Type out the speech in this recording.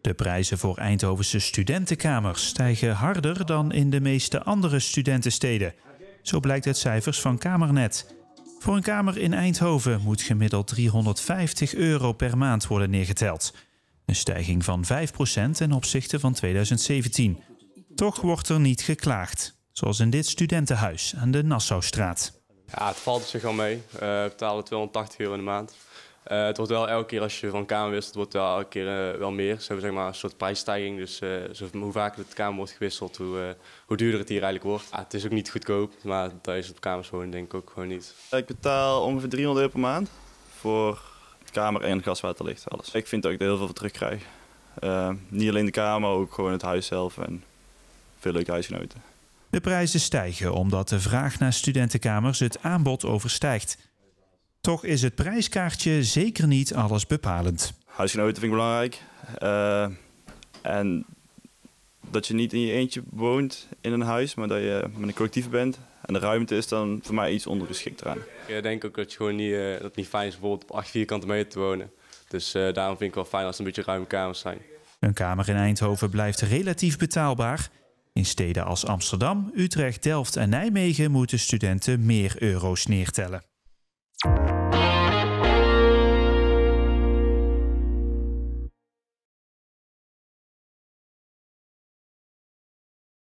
De prijzen voor Eindhovense studentenkamers stijgen harder dan in de meeste andere studentensteden. Zo blijkt uit cijfers van Kamernet. Voor een kamer in Eindhoven moet gemiddeld 350 euro per maand worden neergeteld. Een stijging van 5% ten opzichte van 2017. Toch wordt er niet geklaagd, zoals in dit studentenhuis aan de Nassaustraat. Ja, het valt er zich al mee. Eh, we betalen 280 euro in de maand. Eh, het wordt wel elke keer als je van kamer wisselt, wordt wel elke keer eh, wel meer. Ze hebben zeg maar een soort prijsstijging. Dus eh, hoe vaker de kamer wordt gewisseld, hoe, hoe duurder het hier eigenlijk wordt. Ah, het is ook niet goedkoop, maar daar is het op kamers gewoon denk ik ook gewoon niet. Ik betaal ongeveer 300 euro per maand voor kamer en gaswaterlicht, alles. Ik vind dat ik er heel veel voor terugkrijg. niet alleen de kamer, ook gewoon het huis zelf en veel leuke huisgenoten. De prijzen stijgen omdat de vraag naar studentenkamers het aanbod overstijgt. Toch is het prijskaartje zeker niet alles bepalend. Huisgenoten vind ik belangrijk. Eh, en dat je niet in je eentje woont in een huis, maar dat je met een collectief bent. En de ruimte is dan voor mij iets ondergeschikt eraan. Ik eh, denk ook dat, je gewoon niet, eh, dat het niet fijn is bijvoorbeeld op acht vierkante meter te wonen. Dus daarom vind ik wel fijn als er een beetje ruime kamers zijn. Een kamer in Eindhoven blijft relatief betaalbaar. In steden als Amsterdam, Utrecht, Delft en Nijmegen moeten studenten meer euro's neertellen.